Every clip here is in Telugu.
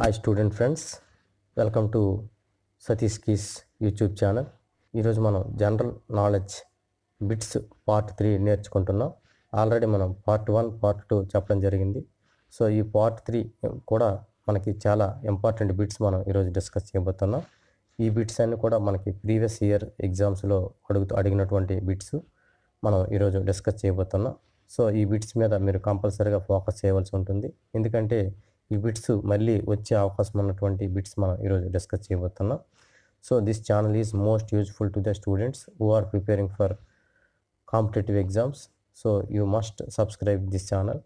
hi student friends welcome to Satish keys YouTube channel ఈరోజు మనం general knowledge bits part three నేర్చుకుంటున్నాం ఆల్రెడీ మనం పార్ట్ వన్ పార్ట్ టూ చెప్పడం జరిగింది సో ఈ పార్ట్ త్రీ కూడా మనకి చాలా ఇంపార్టెంట్ బిట్స్ మనం ఈరోజు డిస్కస్ చేయబోతున్నాం ఈ బిట్స్ అన్నీ కూడా మనకి ప్రీవియస్ ఇయర్ ఎగ్జామ్స్లో అడుగుతూ అడిగినటువంటి బిట్స్ మనం ఈరోజు డిస్కస్ చేయబోతున్నాం సో ఈ బిట్స్ మీద మీరు కంపల్సరీగా ఫోకస్ చేయవలసి ఉంటుంది ఎందుకంటే ఈ బిట్స్ మళ్ళీ వచ్చే అవకాశం ఉన్నటువంటి బిట్స్ మనం ఈరోజు డిస్కస్ చేయబోతున్నాం so this channel is most useful to the students who are preparing for competitive exams so you must subscribe this channel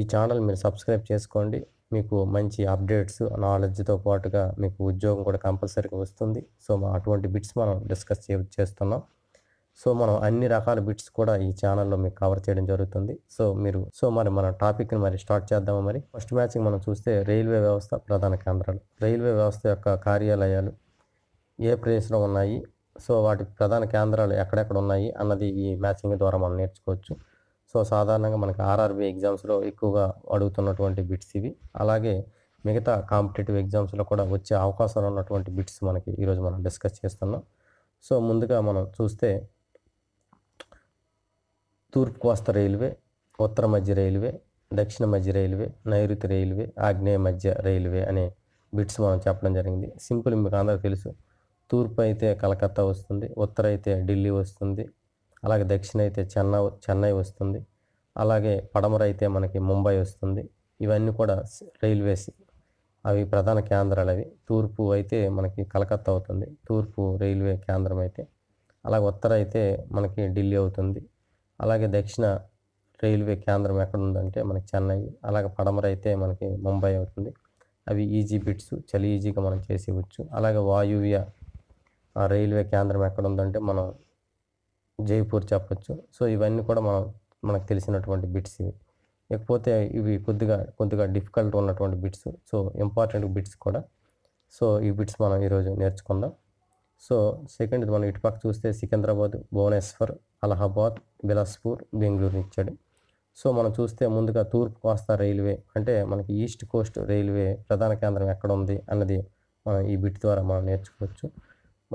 ఈ ఛానల్ మీరు సబ్స్క్రైబ్ చేసుకోండి మీకు మంచి అప్డేట్స్ నాలెడ్జ్తో పాటుగా మీకు ఉద్యోగం కూడా కంపల్సరీగా వస్తుంది సో అటువంటి బిట్స్ మనం డిస్కస్ చేస్తున్నాం సో మనం అన్ని రకాల బిట్స్ కూడా ఈ ఛానల్లో మీకు కవర్ చేయడం జరుగుతుంది సో మీరు సో మరి మన టాపిక్ని మరి స్టార్ట్ చేద్దాము మరి ఫస్ట్ మ్యాచింగ్ మనం చూస్తే రైల్వే వ్యవస్థ ప్రధాన కేంద్రాలు రైల్వే వ్యవస్థ యొక్క కార్యాలయాలు ఏ ప్రదేశంలో ఉన్నాయి సో వాటి ప్రధాన కేంద్రాలు ఎక్కడెక్కడ ఉన్నాయి అన్నది ఈ మ్యాచింగ్ ద్వారా మనం నేర్చుకోవచ్చు సో సాధారణంగా మనకి ఆర్ఆర్బి ఎగ్జామ్స్లో ఎక్కువగా అడుగుతున్నటువంటి బిట్స్ ఇవి అలాగే మిగతా కాంపిటేటివ్ ఎగ్జామ్స్లో కూడా వచ్చే అవకాశాలు ఉన్నటువంటి బిట్స్ మనకి ఈరోజు మనం డిస్కస్ చేస్తున్నాం సో ముందుగా మనం చూస్తే తూర్పు కోస్త రైల్వే ఉత్తర మధ్య రైల్వే దక్షిణ మధ్య రైల్వే నైరుతి రైల్వే ఆగ్నేయ మధ్య రైల్వే అనే బిట్స్ మనం చెప్పడం జరిగింది సింపుల్ మీకు అందరూ తెలుసు తూర్పు అయితే కలకత్తా వస్తుంది ఉత్తర అయితే ఢిల్లీ వస్తుంది అలాగే దక్షిణ అయితే చెన్నై చెన్నై వస్తుంది అలాగే పడమర అయితే మనకి ముంబై వస్తుంది ఇవన్నీ కూడా రైల్వేస్ అవి ప్రధాన కేంద్రాలు అవి తూర్పు అయితే మనకి కలకత్తా అవుతుంది తూర్పు రైల్వే కేంద్రం అయితే అలాగే ఉత్తర అయితే మనకి ఢిల్లీ అవుతుంది అలాగే దక్షిణ రైల్వే కేంద్రం ఎక్కడ ఉందంటే మనకి చెన్నై అలాగే పడమర అయితే మనకి ముంబై అవుతుంది అవి ఈజీ బిట్స్ చలి ఈజీగా మనం చేసేవచ్చు అలాగే వాయువ్య రైల్వే కేంద్రం ఎక్కడ ఉందంటే మనం జైపూర్ చెప్పచ్చు సో ఇవన్నీ కూడా మనం మనకు తెలిసినటువంటి బిట్స్ ఇవి లేకపోతే ఇవి కొద్దిగా కొద్దిగా డిఫికల్ట్ ఉన్నటువంటి బిట్స్ సో ఇంపార్టెంట్ బిట్స్ కూడా సో ఈ బిట్స్ మనం ఈరోజు నేర్చుకుందాం సో సెకండ్ మనం ఇటుపక్క చూస్తే సికింద్రాబాద్ భువనేశ్వర్ అలహాబాద్ బిలాస్పూర్ బెంగళూరు ఇచ్చాడు సో మనం చూస్తే ముందుగా తూర్పు కోస్తా రైల్వే అంటే మనకి ఈస్ట్ కోస్ట్ రైల్వే ప్రధాన కేంద్రం ఎక్కడ ఉంది అన్నది మనం ఈ బిట్ ద్వారా మనం నేర్చుకోవచ్చు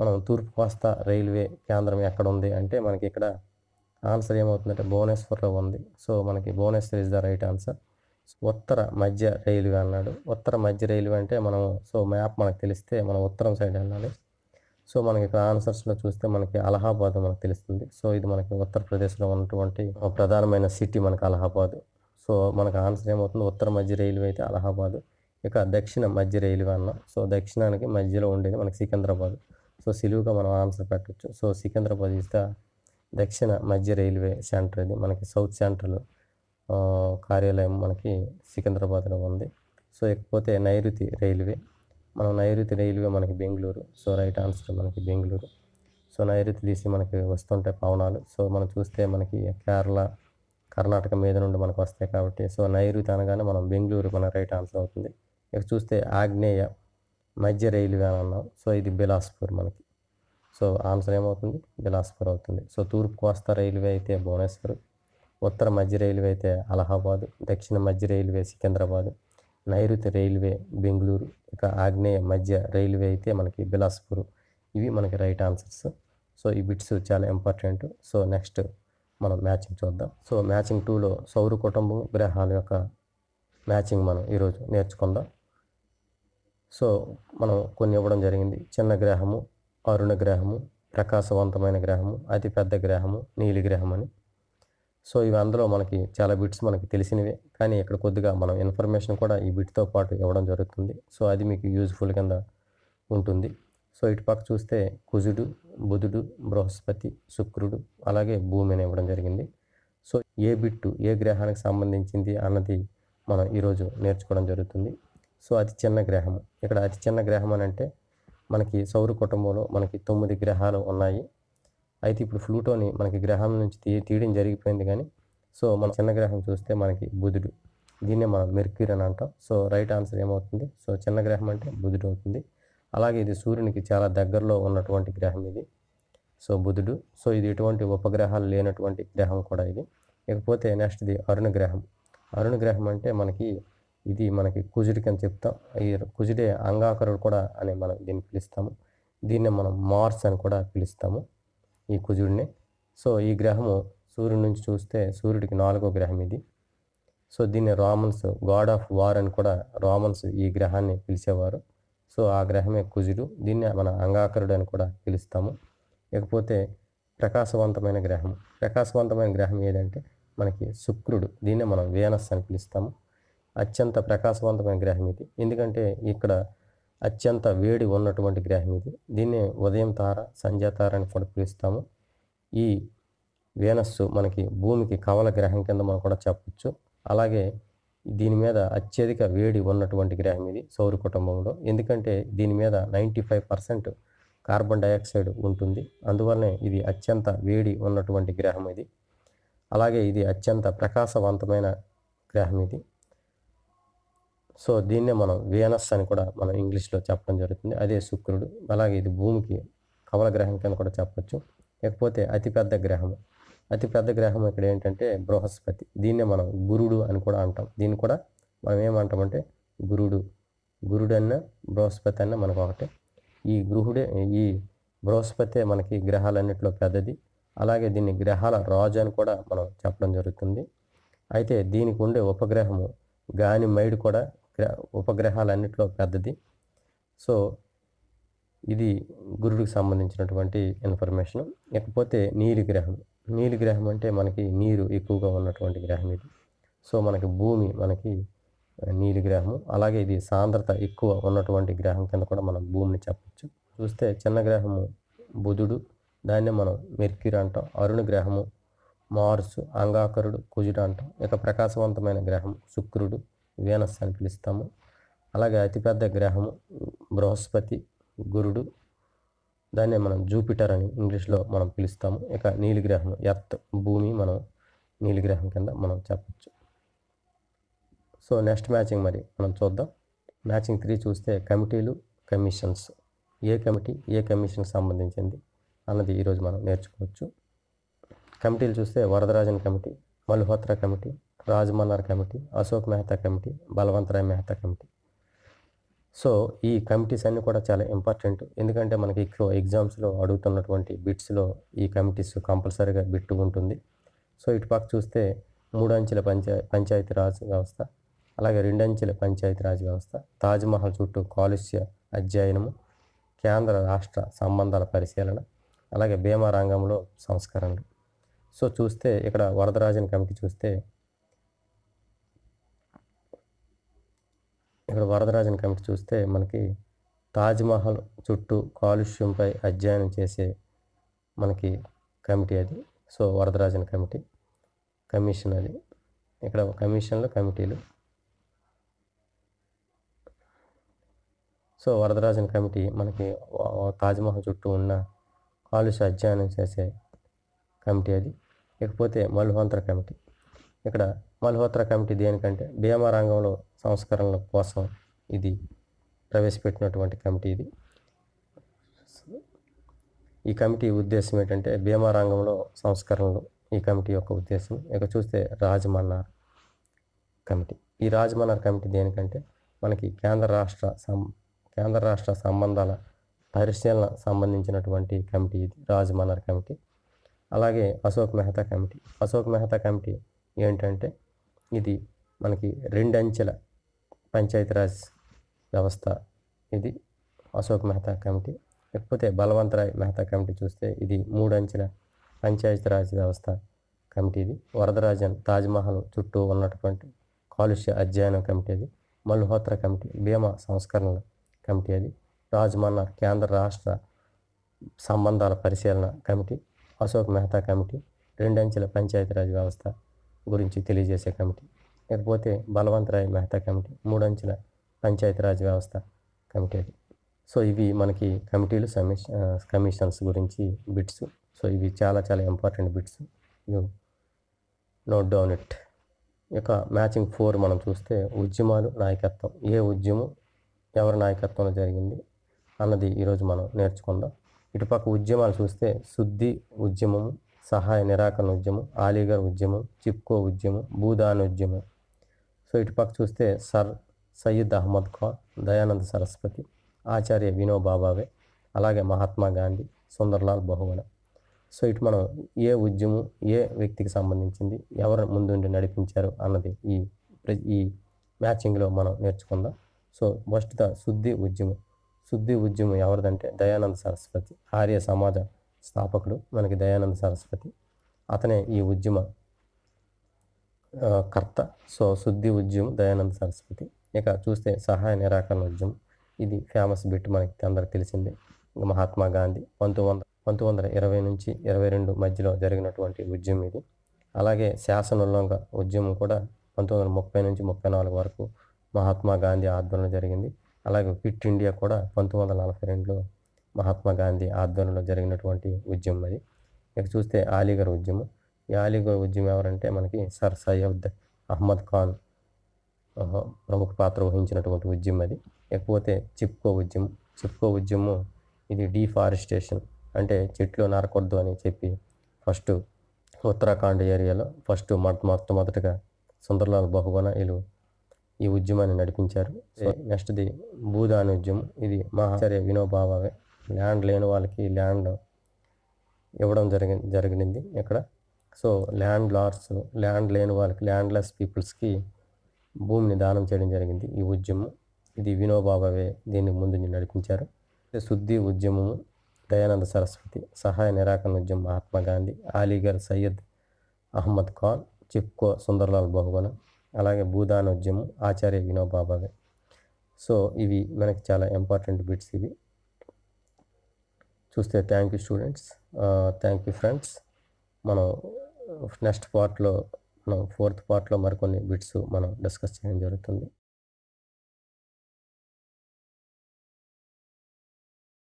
మనం తూర్పు కోస్తా రైల్వే కేంద్రం ఎక్కడ ఉంది అంటే మనకి ఇక్కడ ఆన్సర్ ఏమవుతుందంటే భువనేశ్వర్లో ఉంది సో మనకి Bhubaneswar is the right answer ఉత్తర మధ్య రైల్వే అన్నాడు ఉత్తర మధ్య రైల్వే అంటే మనం సో మ్యాప్ మనకు తెలిస్తే మనం ఉత్తరం సైడ్ వెళ్ళాలి సో మనకి ఇక్కడ ఆన్సర్స్లో చూస్తే మనకి అలహాబాద్ మనకు తెలుస్తుంది సో ఇది మనకి ఉత్తరప్రదేశ్లో ఉన్నటువంటి ప్రధానమైన సిటీ మనకి అలహాబాద్ సో మనకు ఆన్సర్ ఏమవుతుంది ఉత్తర మధ్య రైల్వే అయితే అలహాబాద్ ఇక దక్షిణ మధ్య రైల్వే అన్న సో దక్షిణానికి మధ్యలో ఉండేది మనకి సికింద్రాబాద్ సో సులువుగా మనం ఆన్సర్ పెట్టచ్చు సో సికింద్రాబాద్ ఇస్ ద దక్షిణ మధ్య రైల్వే సెంటర్ ఇది మనకి సౌత్ సెంట్రల్ కార్యాలయం మనకి సికింద్రాబాద్లో ఉంది సో ఇకపోతే నైరుతి రైల్వే మనం నైరుతి రైల్వే మనకి బెంగళూరు సో రైట్ ఆన్సర్ మనకి బెంగళూరు సో నైరుతి తీసి మనకి వస్తుంటాయి పవనాలు సో మనం చూస్తే మనకి కేరళ కర్ణాటక మీద నుండి మనకు వస్తాయి కాబట్టి సో నైరుతి అనగానే మనం బెంగళూరు మన రైట్ ఆన్సర్ అవుతుంది ఇక చూస్తే ఆగ్నేయ మధ్య రైల్వే అని అన్నాం సో ఇది బిలాస్పూర్ మనకి సో ఆన్సర్ ఏమవుతుంది బిలాస్పూర్ అవుతుంది సో తూర్పు కోస్తా రైల్వే అయితే భువనేశ్వర్ ఉత్తర మధ్య రైల్వే అయితే అలహాబాద్ దక్షిణ మధ్య రైల్వే సికింద్రాబాదు నైరుతి రైల్వే బెంగళూరు ఇక ఆగ్నేయ మధ్య రైల్వే అయితే మనకి బిలాస్పూర్ ఇవి మనకి రైట్ ఆన్సర్స్ సో ఈ బిట్స్ చాలా ఇంపార్టెంట్ సో నెక్స్ట్ మనం మ్యాచింగ్ చూద్దాం సో మ్యాచింగ్ టూలో సౌర కుటుంబం గ్రహాల యొక్క మ్యాచింగ్ మనం ఈరోజు నేర్చుకుందాం సో మనం కొన్ని ఇవ్వడం జరిగింది చిన్న గ్రహము అరుణ గ్రహము ప్రకాశవంతమైన గ్రహము అతిపెద్ద గ్రహము నీలి గ్రహం అని సో ఇవి అందులో మనకి చాలా బిట్స్ మనకి తెలిసినవే కానీ ఇక్కడ కొద్దిగా మనం ఇన్ఫర్మేషన్ కూడా ఈ బిట్తో పాటు ఇవ్వడం జరుగుతుంది సో అది మీకు యూజ్ఫుల్ కింద ఉంటుంది సో ఇటు పక్క చూస్తే కుజుడు బుధుడు బృహస్పతి శుక్రుడు అలాగే భూమిని ఇవ్వడం జరిగింది సో ఏ బిట్టు ఏ గ్రహానికి సంబంధించింది అన్నది మనం ఈరోజు నేర్చుకోవడం జరుగుతుంది సో అతి చిన్న గ్రహం ఇక్కడ అతి చిన్న గ్రహం అని అంటే మనకి సౌర కుటుంబంలో మనకి తొమ్మిది గ్రహాలు ఉన్నాయి అయితే ఇప్పుడు ఫ్లూటోని మనకి గ్రహం నుంచి తీ తీయడం జరిగిపోయింది కానీ సో మన చిన్న గ్రహం చూస్తే మనకి బుధుడు దీన్నే మనం మెర్క్యూర్ అని అంటాం సో రైట్ ఆన్సర్ ఏమవుతుంది సో చిన్న గ్రహం అంటే బుధుడు అవుతుంది అలాగే ఇది సూర్యునికి చాలా దగ్గరలో ఉన్నటువంటి గ్రహం ఇది సో బుధుడు సో ఇది ఎటువంటి ఉపగ్రహాలు లేనటువంటి గ్రహం కూడా ఇది ఇకపోతే నెక్స్ట్ది అరుణ గ్రహం అరుణ గ్రహం అంటే మనకి ఇది మనకి కుజుడికి అని చెప్తాం ఈ కుజుడే అంగాకరుడు కూడా అని మనం దీన్ని పిలుస్తాము దీన్నే మనం మార్స్ అని కూడా పిలుస్తాము ఈ కుజుడిని సో ఈ గ్రహము సూర్యుడి నుంచి చూస్తే సూర్యుడికి నాలుగో గ్రహం ఇది సో దీన్ని రామన్స్ గాడ్ ఆఫ్ వార్ అని కూడా రామన్స్ ఈ గ్రహాన్ని పిలిచేవారు సో ఆ గ్రహమే కుజుడు దీన్ని మన అంగాకరుడు అని కూడా పిలుస్తాము ఇకపోతే ప్రకాశవంతమైన గ్రహం ప్రకాశవంతమైన గ్రహం ఏదంటే మనకి శుక్రుడు దీన్నే మనం వేనస్ అని పిలుస్తాము అత్యంత ప్రకాశవంతమైన గ్రహం ఇది ఎందుకంటే ఇక్కడ అత్యంత వేడి ఉన్నటువంటి గ్రహం ఇది దీన్ని ఉదయం తార సంధ్యాతార అని కూడా పిలుస్తాము ఈ వేనస్సు మనకి భూమికి కవల గ్రహం కింద మనం కూడా చెప్పచ్చు అలాగే దీని మీద అత్యధిక వేడి ఉన్నటువంటి గ్రహం ఇది సౌర కుటుంబంలో ఎందుకంటే దీని మీద ninety five percent carbon dioxide ఉంటుంది అందువలనే ఇది అత్యంత వేడి ఉన్నటువంటి గ్రహం ఇది అలాగే ఇది అత్యంత ప్రకాశవంతమైన గ్రహం ఇది సో దీన్నే మనం వేనస్ అని కూడా మనం ఇంగ్లీష్లో చెప్పడం జరుగుతుంది అదే శుక్రుడు అలాగే ఇది భూమికి కవల గ్రహం కింద కూడా చెప్పచ్చు లేకపోతే అతిపెద్ద గ్రహము అతిపెద్ద గ్రహం ఇక్కడ ఏంటంటే బృహస్పతి దీన్నే మనం గురుడు అని కూడా అంటాం దీన్ని కూడా మనం ఏమంటామంటే గురుడు గురుడు అన్న బృహస్పతి అన్న మనకు ఒకటి ఈ గృహుడే ఈ బృహస్పతే మనకి గ్రహాలన్నింటిలో పెద్దది అలాగే దీన్ని గ్రహాల రాజు అని కూడా మనం చెప్పడం జరుగుతుంది అయితే దీనికి ఉండే ఉపగ్రహము మైడు కూడా ఉపగ్రహాలన్నింటిలో పెద్దది సో ఇది గురుడికి సంబంధించినటువంటి ఇన్ఫర్మేషన్ ఇకపోతే నీలి గ్రహం నీలి గ్రహం అంటే మనకి నీరు ఎక్కువగా ఉన్నటువంటి గ్రహం ఇది సో మనకి భూమి మనకి నీలి గ్రహము అలాగే ఇది సాంద్రత ఎక్కువ ఉన్నటువంటి గ్రహం కింద కూడా మనం భూమిని చెప్పచ్చు చూస్తే చిన్న గ్రహము బుధుడు దాన్నే మనం మెర్క్యూరి అంటాం అరుణ గ్రహము మార్సు అంగాకరుడు కుజుడు అంటాం ఇక ప్రకాశవంతమైన గ్రహం శుక్రుడు వీనస్ అని పిలుస్తాము అలాగే అతిపెద్ద గ్రహము బృహస్పతి గురుడు దాన్నే మనం జూపిటర్ అని ఇంగ్లీష్లో మనం పిలుస్తాము ఇక నీలిగ్రహం ఎర్త్ భూమి మనం నీలిగ్రహం కింద మనం చెప్పచ్చు సో నెక్స్ట్ మ్యాచింగ్ మరి మనం చూద్దాం మ్యాచింగ్ త్రీ చూస్తే కమిటీలు కమిషన్స్ ఏ కమిటీ ఏ కమిషన్కి సంబంధించింది అన్నది ఈరోజు మనం నేర్చుకోవచ్చు కమిటీలు చూస్తే Varadarajan committee Malhotra committee Rajamannar committee Ashok Mehta committee Balwantrai Mehta committee so ఈ కమిటీస్ అన్నీ కూడా చాలా ఇంపార్టెంట్ ఎందుకంటే మనకి ఎగ్జామ్స్లో అడుగుతున్నటువంటి బిట్స్లో ఈ కమిటీస్ కంపల్సరీగా బిట్ ఉంటుంది సో ఇటుపక్క చూస్తే మూడు అంచెల పంచాయ పంచాయతీ రాజ్ వ్యవస్థ అలాగే రెండంచెల పంచాయతీ రాజ్ వ్యవస్థ తాజ్మహల్ చుట్టూ కాలుష్య అధ్యయనము కేంద్ర రాష్ట్ర సంబంధాల పరిశీలన అలాగే భీమా రంగంలో సంస్కరణలు సో చూస్తే ఇక్కడ వరదరాజన్ కమిటీ చూస్తే ఇక్కడ వరదరాజన్ కమిటీ చూస్తే మనకి తాజ్మహల్ చుట్టూ కాలుష్యంపై అధ్యయనం చేసే మనకి కమిటీ అది సో వరదరాజన్ కమిటీ కమిషన్ అది ఇక్కడ కమిషన్లు కమిటీలు సో వరదరాజన్ కమిటీ మనకి తాజ్మహల్ చుట్టూ ఉన్న కాలుష్య అధ్యయనం చేసే కమిటీ అది ఇకపోతే మల్హోత్ర కమిటీ ఇక్కడ మల్హోత్ర కమిటీ దేనికంటే భీమా రంగంలో సంస్కరణల కోసం ఇది ప్రవేశపెట్టినటువంటి కమిటీ ఇది ఈ కమిటీ ఉద్దేశం ఏంటంటే భీమా రంగంలో సంస్కరణలు ఈ కమిటీ యొక్క ఉద్దేశం ఇక చూస్తే రాజమన్నార్ కమిటీ ఈ రాజమన్నార్ కమిటీ దేనికంటే మనకి కేంద్ర రాష్ట్ర సం కేంద్ర రాష్ట్ర సంబంధాల పరిశీలన సంబంధించినటువంటి కమిటీ ఇది రాజమన్నార్ కమిటీ అలాగే అశోక్ మెహతా కమిటీ అశోక్ మెహతా కమిటీ ఏంటంటే ఇది మనకి రెండంచెల పంచాయతీరాజ్ వ్యవస్థ ఇది అశోక్ మెహతా కమిటీ లేకపోతే బలవంతరాయ్ మెహతా కమిటీ చూస్తే ఇది మూడంచెల పంచాయతీరాజ్ వ్యవస్థ కమిటీ ఇది వరదరాజన్ తాజ్మహల్ చుట్టూ ఉన్నటువంటి కాలుష్య అధ్యయనం కమిటీ అది మల్హోత్రా కమిటీ బీమా సంస్కరణల కమిటీ అది రాజ్మన్నా కేంద్ర రాష్ట్ర సంబంధాల పరిశీలన కమిటీ అశోక్ మెహతా కమిటీ రెండంచెల పంచాయతీరాజ్ వ్యవస్థ గురించి తెలియజేసే కమిటీ లేకపోతే బలవంతరాయ్ మెహతా కమిటీ మూడంచెల పంచాయతీరాజ్ వ్యవస్థ కమిటీ అది సో ఇవి మనకి కమిటీలు సమిష్ కమిషన్స్ గురించి బిట్స్ సో ఇవి చాలా చాలా important bits you note down it ఇక మ్యాచింగ్ ఫోర్ మనం చూస్తే ఉద్యమాలు నాయకత్వం ఏ ఉద్యమం ఎవరి నాయకత్వంలో జరిగింది అన్నది ఈరోజు మనం నేర్చుకుందాం ఇటుపక్క ఉద్యమాలు చూస్తే శుద్ధి ఉద్యమం సహాయ నిరాకరణ ఉద్యమం ఆలీగర్ ఉద్యమం చిప్కో ఉద్యమం భూదాన్ ఉద్యమం సో ఇటు పక్క చూస్తే సర్ సయ్యద్ అహ్మద్ ఖాన్ దయానంద సరస్వతి ఆచార్య వినోబాబావే బాబావే అలాగే మహాత్మా గాంధీ సుందర్లాల్ బహువన సో ఇటు మనం ఏ ఉద్యమం ఏ వ్యక్తికి సంబంధించింది ఎవరు ముందుండి నడిపించారు అన్నది ఈ ఈ మ్యాచింగ్లో మనం నేర్చుకుందాం సో ఫస్ట్ ద శుద్ధి ఉద్యమం శుద్ధి ఉద్యమం ఎవరిదంటే దయానంద సరస్వతి ఆర్య సమాజ స్థాపకుడు మనకి దయానంద సరస్వతి అతనే ఈ ఉద్యమ కర్త సో శుద్ధి ఉద్యమం దయానంద సరస్వతి ఇక చూస్తే సహాయ నిరాకరణ ఉద్యమం ఇది ఫేమస్ బిట్ మనకి అందరికి తెలిసింది మహాత్మా గాంధీ పంతొమ్మిది వందల పంతొమ్మిది వందల ఇరవై నుంచి ఇరవై రెండు మధ్యలో జరిగినటువంటి ఉద్యమం ఇది అలాగే శాసనోల్లంఘ ఉద్యమం కూడా పంతొమ్మిది వందల ముప్పై నుంచి ముప్పై నాలుగు వరకు మహాత్మా గాంధీ ఆధ్వర్యంలో జరిగింది అలాగే క్విట్ ఇండియా కూడా పంతొమ్మిది వందల నలభై రెండులో మహాత్మా గాంధీ ఆధ్వర్యంలో జరిగినటువంటి ఉద్యమం అది ఇక చూస్తే అలీగర్ ఉద్యమం ఈ ఉద్యమం ఎవరంటే మనకి సర్ సయ్యద్ అహ్మద్ ఖాన్ ప్రముఖ పాత్ర వహించినటువంటి ఉద్యమం అది లేకపోతే చిప్కో ఉద్యమం చిప్కో ఉద్యమం ఇది డీఫారెస్టేషన్ అంటే చెట్లు నరకొద్దు అని చెప్పి ఫస్ట్ ఉత్తరాఖండ్ ఏరియాలో ఫస్ట్ మొట్టమొదటిగా సుందర్లాల్ బహుగుణ వీళ్ళు ఈ ఉద్యమాన్ని నడిపించారు నెక్స్ట్ది భూదాన్ ఉద్యమం ఇది మహాచార్య వినోబావే ల్యాండ్ లేని వాళ్ళకి ల్యాండ్ ఇవ్వడం జరిగి జరిగింది ఇక్కడ సో ల్యాండ్ లార్డ్స్ ల్యాండ్ లేని వాళ్ళకి ల్యాండ్లెస్ పీపుల్స్కి భూమిని దానం చేయడం జరిగింది ఈ ఉద్యమం ఇది వినోబాబావే దీన్ని ముందు నడిపించారు శుద్ధి ఉద్యమము దయానంద సరస్వతి సహాయ నిరాకరణ ఉద్యమం మహాత్మా గాంధీ ఆలీగర్ సయ్యద్ అహ్మద్ ఖాన్ చిప్కో సుందర్లాల్ బహుగుణ అలాగే భూదాన ఉద్యమం ఆచార్య వినోబాబావే సో ఇవి మనకి చాలా ఇంపార్టెంట్ బిట్స్ ఇవి చూస్తే thank you students thank you friends మనం నెక్స్ట్ పార్ట్లో మనం ఫోర్త్ పార్ట్లో మరికొన్ని బిట్స్ మనం డిస్కస్ చేయడం జరుగుతుంది